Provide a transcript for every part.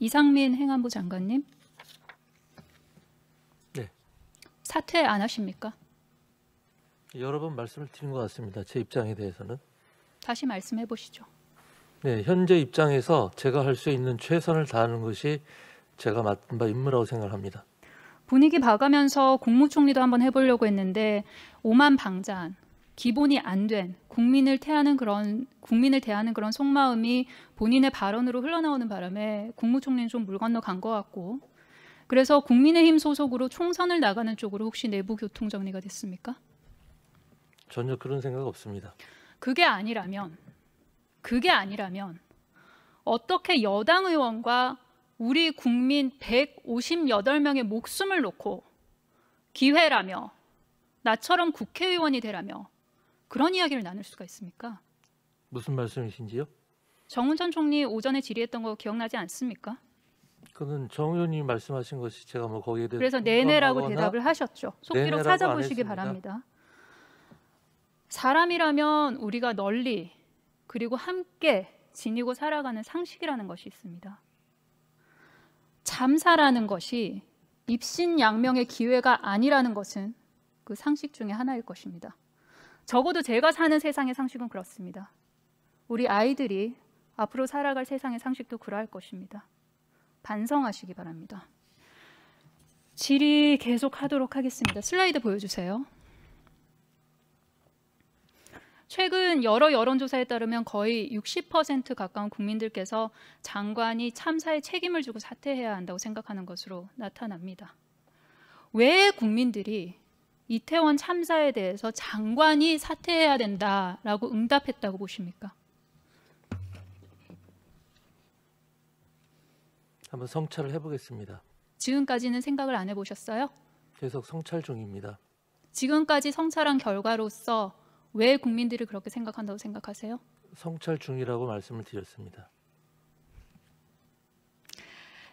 이상민 행안부 장관님. 네. 사퇴 안 하십니까? 여러 번 말씀을 드린 것 같습니다. 제 입장에 대해서는. 다시 말씀해 보시죠. 네, 현재 입장에서 제가 할 수 있는 최선을 다하는 것이 제가 맡은 바 임무라고 생각합니다. 분위기 봐가면서 국무총리도 한번 해보려고 했는데 오만 방자한 기본이 안 된 국민을 태하는 그런 국민을 대하는 그런 속마음이 본인의 발언으로 흘러나오는 바람에 국무총리는 좀 물 건너 간 것 같고 그래서 국민의힘 소속으로 총선을 나가는 쪽으로 혹시 내부 교통 정리가 됐습니까? 전혀 그런 생각 없습니다. 그게 아니라면 그게 아니라면 어떻게 여당 의원과 우리 국민 158명의 목숨을 놓고 기회라며 나처럼 국회의원이 되라며 그런 이야기를 나눌 수가 있습니까? 무슨 말씀이신지요? 정운천 총리 오전에 질의했던 거 기억나지 않습니까? 그는 정 의원이 말씀하신 것이 제가 뭐 거기에 대해서 그래서 네네라고 대답을 하셨죠. 속기록 찾아보시기 바랍니다. 사람이라면 우리가 널리 그리고 함께 지니고 살아가는 상식이라는 것이 있습니다. 잠사라는 것이 입신양명의 기회가 아니라는 것은 그 상식 중의 하나일 것입니다. 적어도 제가 사는 세상의 상식은 그렇습니다. 우리 아이들이 앞으로 살아갈 세상의 상식도 그러할 것입니다. 반성하시기 바랍니다. 질의 계속 하도록 하겠습니다. 슬라이드 보여주세요. 최근 여러 여론조사에 따르면 거의 60% 가까운 국민들께서 장관이 참사에 책임을 주고 사퇴해야 한다고 생각하는 것으로 나타납니다. 왜 국민들이 이태원 참사에 대해서 장관이 사퇴해야 된다라고 응답했다고 보십니까? 한번 성찰을 해보겠습니다. 지금까지는 생각을 안 해보셨어요? 계속 성찰 중입니다. 지금까지 성찰한 결과로서 왜 국민들이 그렇게 생각한다고 생각하세요? 성찰 중이라고 말씀을 드렸습니다.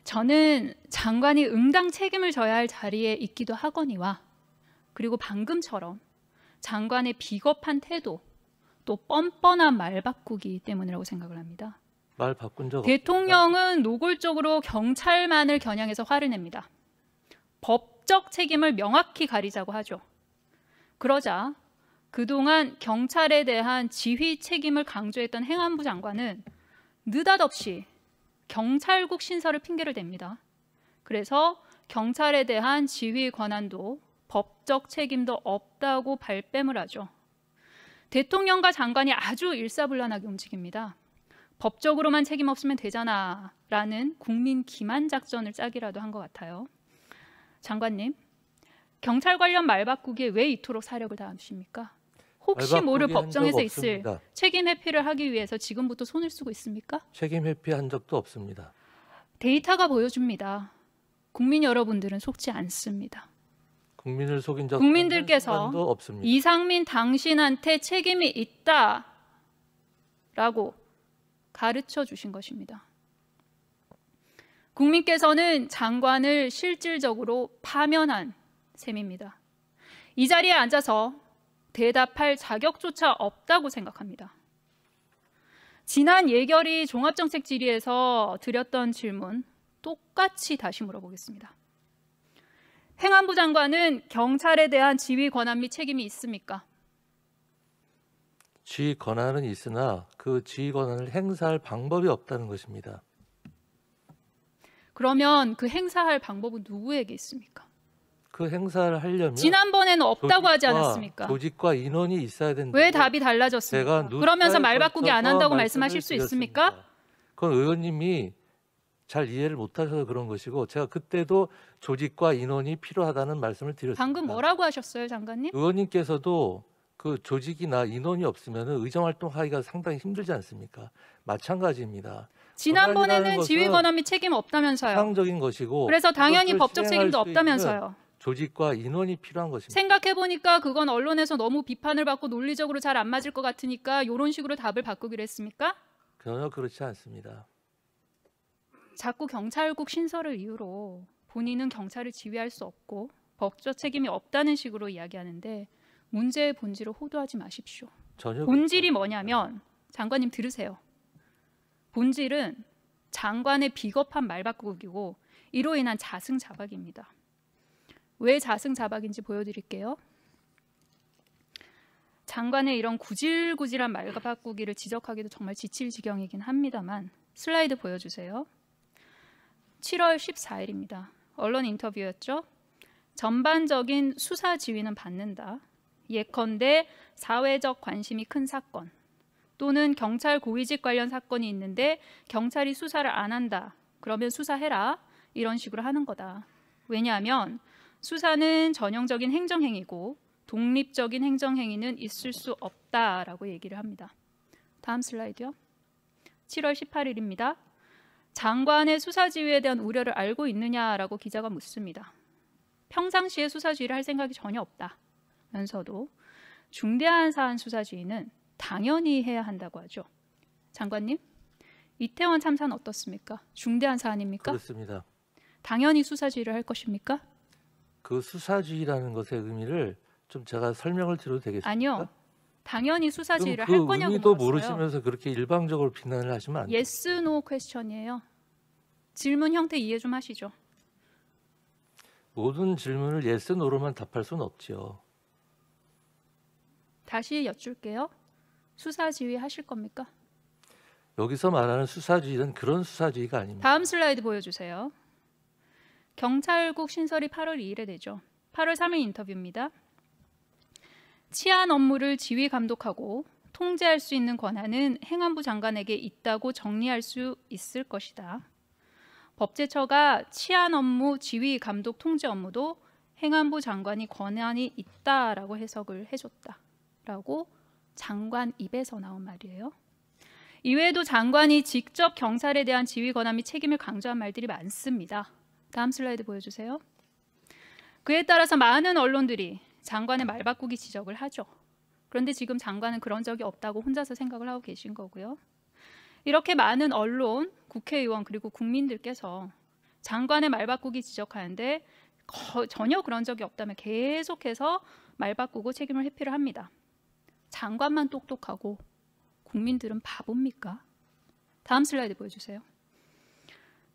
저는 장관이 응당 책임을 져야 할 자리에 있기도 하거니와 그리고 방금처럼 장관의 비겁한 태도 또 뻔뻔한 말 바꾸기 때문이라고 생각을 합니다. 말 바꾼 적 대통령은 노골적으로 경찰만을 겨냥해서 화를 냅니다. 법적 책임을 명확히 가리자고 하죠. 그러자 그동안 경찰에 대한 지휘 책임을 강조했던 행안부 장관은 느닷없이 경찰국 신설을 핑계를 댑니다. 그래서 경찰에 대한 지휘 권한도 법적 책임도 없다고 발뺌을 하죠. 대통령과 장관이 아주 일사불란하게 움직입니다. 법적으로만 책임 없으면 되잖아 라는 국민 기만 작전을 짜기라도 한 것 같아요. 장관님, 경찰 관련 말 바꾸기에 왜 이토록 사력을 다하십니까? 혹시 모를 법정에서 있을 책임 회피를 하기 위해서 지금부터 손을 쓰고 있습니까? 책임 회피한 적도 없습니다. 데이터가 보여줍니다. 국민 여러분들은 속지 않습니다. 국민을 속인 적 국민들께서 없습니다. 이상민 당신한테 책임이 있다라고 가르쳐 주신 것입니다. 국민께서는 장관을 실질적으로 파면한 셈입니다. 이 자리에 앉아서 대답할 자격조차 없다고 생각합니다. 지난 예결위 종합정책 질의에서 드렸던 질문 똑같이 다시 물어보겠습니다. 행안부 장관은 경찰에 대한 지휘 권한 및 책임이 있습니까? 지휘 권한은 있으나 그 지휘 권한을 행사할 방법이 없다는 것입니다. 그러면 그 행사할 방법은 누구에게 있습니까? 그 행사를 하려면 지난번에는 없다고 하지 않았습니까? 조직과 인원이 있어야 된다. 왜 답이 달라졌습니까? 그러면서 말 바꾸기 안 한다고 말씀하실 수 있습니까? 그건 의원님이 잘 이해를 못하셔서 그런 것이고 제가 그때도 조직과 인원이 필요하다는 말씀을 드렸습니다. 방금 뭐라고 하셨어요, 장관님? 의원님께서도 그 조직이나 인원이 없으면 의정 활동하기가 상당히 힘들지 않습니까? 마찬가지입니다. 지난번에는 지휘 권한이 책임 없다면서요. 상적인 것이고 그래서 당연히 법적 책임도 없다면서요. 조직과 인원이 필요한 것입니다. 생각해 보니까 그건 언론에서 너무 비판을 받고 논리적으로 잘 안 맞을 것 같으니까 이런 식으로 답을 바꾸기로 했습니까? 전혀 그렇지 않습니다. 자꾸 경찰국 신설을 이유로 본인은 경찰을 지휘할 수 없고 법적 책임이 없다는 식으로 이야기하는데 문제의 본질을 호도하지 마십시오. 본질이 뭐냐면 장관님 들으세요. 본질은 장관의 비겁한 말바꾸기고 이로 인한 자승자박입니다. 왜 자승자박인지 보여드릴게요. 장관의 이런 구질구질한 말바꾸기를 지적하기도 정말 지칠 지경이긴 합니다만 슬라이드 보여주세요. 7월 14일입니다. 언론 인터뷰였죠. 전반적인 수사 지휘는 받는다. 예컨대 사회적 관심이 큰 사건 또는 경찰 고위직 관련 사건이 있는데 경찰이 수사를 안 한다. 그러면 수사해라. 이런 식으로 하는 거다. 왜냐하면 수사는 전형적인 행정행위고 독립적인 행정행위는 있을 수 없다라고 얘기를 합니다. 다음 슬라이드요. 7월 18일입니다. 장관의 수사 지휘에 대한 우려를 알고 있느냐라고 기자가 묻습니다. 평상시에 수사 지휘를 할 생각이 전혀 없다면서도 중대한 사안 수사 지휘는 당연히 해야 한다고 하죠. 장관님, 이태원 참사는 어떻습니까? 중대한 사안입니까? 그렇습니다. 당연히 수사 지휘를 할 것입니까? 그 수사 지휘라는 것의 의미를 좀 제가 설명을 드려도 되겠습니까? 아니요. 당연히 수사 지휘를 그할 거냐고 의미도 물었어요. 모르시면서 그렇게 일방적으로 비난을 하시면 안 돼요. Yes, no question이에요. 질문 형태 이해 좀 하시죠. 모든 질문을 yes, no로만 답할 수는 없지 다시 여쭐게요. 수사 지휘 하실 겁니까? 여기서 말하는 수사 지휘는 그런 수사 지휘가 아닙니다. 다음 슬라이드 보여주세요. 경찰국 신설이 8월 2일에 되죠. 8월 3일 인터뷰입니다. 치안 업무를 지휘 감독하고 통제할 수 있는 권한은 행안부 장관에게 있다고 정리할 수 있을 것이다. 법제처가 치안 업무 지휘 감독 통제 업무도 행안부 장관이 권한이 있다라고 해석을 해줬다라고 장관 입에서 나온 말이에요. 이외에도 장관이 직접 경찰에 대한 지휘 권한 및 책임을 강조한 말들이 많습니다. 다음 슬라이드 보여주세요. 그에 따라서 많은 언론들이 장관의 말바꾸기 지적을 하죠. 그런데 지금 장관은 그런 적이 없다고 혼자서 생각을 하고 계신 거고요. 이렇게 많은 언론, 국회의원 그리고 국민들께서 장관의 말바꾸기 지적하는데 전혀 그런 적이 없다면 계속해서 말바꾸고 책임을 회피를 합니다. 장관만 똑똑하고 국민들은 바보입니까? 다음 슬라이드 보여주세요.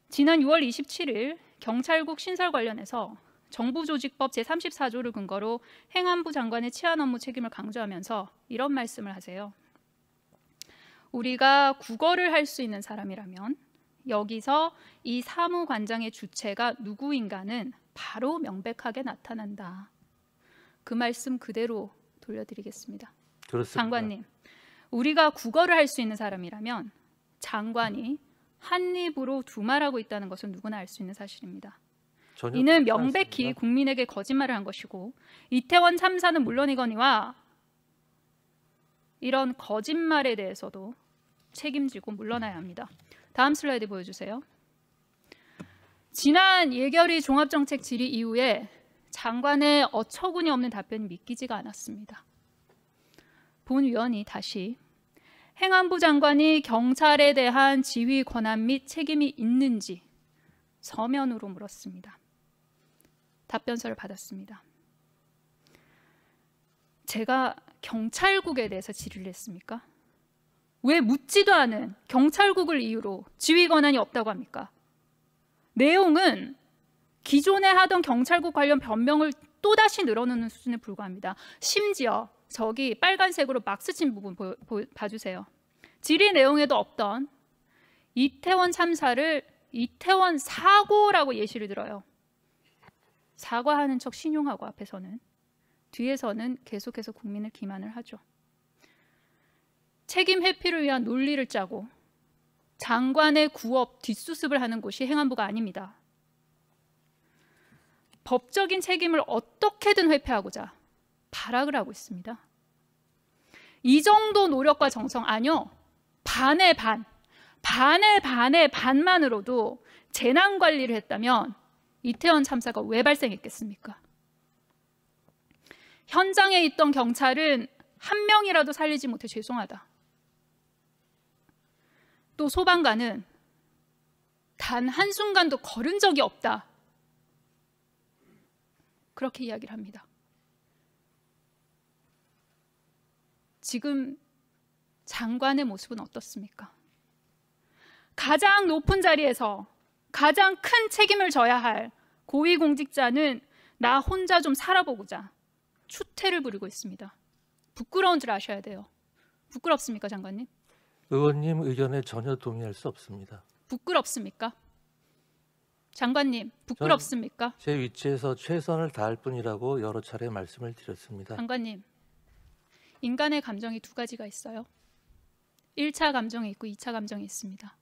지난 6월 27일 경찰국 신설 관련해서 정부조직법 제34조를 근거로 행안부 장관의 치안 업무 책임을 강조하면서 이런 말씀을 하세요. 우리가 국어를 할 수 있는 사람이라면 여기서 이 사무관장의 주체가 누구인가는 바로 명백하게 나타난다. 그 말씀 그대로 돌려드리겠습니다. 그렇습니다. 장관님, 우리가 국어를 할 수 있는 사람이라면 장관이 한 입으로 두 말하고 있다는 것은 누구나 알 수 있는 사실입니다. 이는 명백히 않습니다. 국민에게 거짓말을 한 것이고 이태원 참사는 물론이거니와 이런 거짓말에 대해서도 책임지고 물러나야 합니다. 다음 슬라이드 보여주세요. 지난 예결위 종합정책 질의 이후에 장관의 어처구니 없는 답변이 믿기지가 않았습니다. 본위원이 다시 행안부 장관이 경찰에 대한 지휘 권한 및 책임이 있는지 서면으로 물었습니다. 답변서를 받았습니다. 제가 경찰국에 대해서 질의를 했습니까? 왜 묻지도 않은 경찰국을 이유로 지휘 권한이 없다고 합니까? 내용은 기존에 하던 경찰국 관련 변명을 또다시 늘어놓는 수준에 불과합니다. 심지어 저기 빨간색으로 막스 친 부분 보, 보, 봐주세요. 질의 내용에도 없던 이태원 참사를 이태원 사고라고 예시를 들어요. 사과하는 척 신용하고 앞에서는 뒤에서는 계속해서 국민을 기만을 하죠. 책임 회피를 위한 논리를 짜고 장관의 구업 뒷수습을 하는 곳이 행안부가 아닙니다. 법적인 책임을 어떻게든 회피하고자 발악을 하고 있습니다. 이 정도 노력과 정성 아니요. 반의 반, 반의 반의 반만으로도 재난 관리를 했다면 이태원 참사가 왜 발생했겠습니까? 현장에 있던 경찰은 한 명이라도 살리지 못해 죄송하다. 또 소방관은 단 한순간도 걸은 적이 없다. 그렇게 이야기를 합니다. 지금 장관의 모습은 어떻습니까? 가장 높은 자리에서 가장 큰 책임을 져야 할 고위공직자는 나 혼자 좀 살아보고자 추태를 부리고 있습니다. 부끄러운 줄 아셔야 돼요. 부끄럽습니까, 장관님? 의원님 의견에 전혀 동의할 수 없습니다. 부끄럽습니까? 장관님, 부끄럽습니까? 제 위치에서 최선을 다할 뿐이라고 여러 차례 말씀을 드렸습니다. 장관님, 인간의 감정이 두 가지가 있어요. 1차 감정이 있고 2차 감정이 있습니다.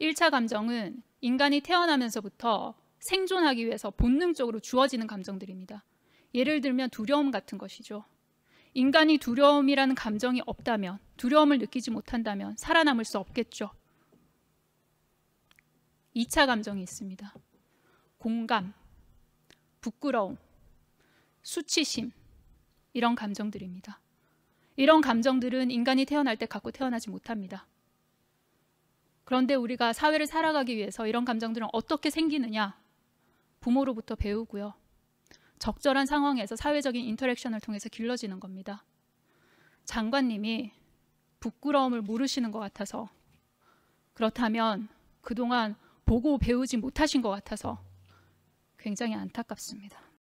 1차 감정은 인간이 태어나면서부터 생존하기 위해서 본능적으로 주어지는 감정들입니다. 예를 들면 두려움 같은 것이죠. 인간이 두려움이라는 감정이 없다면, 두려움을 느끼지 못한다면 살아남을 수 없겠죠. 2차 감정이 있습니다. 공감, 부끄러움, 수치심, 이런 감정들입니다. 이런 감정들은 인간이 태어날 때 갖고 태어나지 못합니다. 그런데 우리가 사회를 살아가기 위해서 이런 감정들은 어떻게 생기느냐? 부모로부터 배우고요. 적절한 상황에서 사회적인 인터랙션을 통해서 길러지는 겁니다. 장관님이 부끄러움을 모르시는 것 같아서 그렇다면 그동안 보고 배우지 못하신 것 같아서 굉장히 안타깝습니다.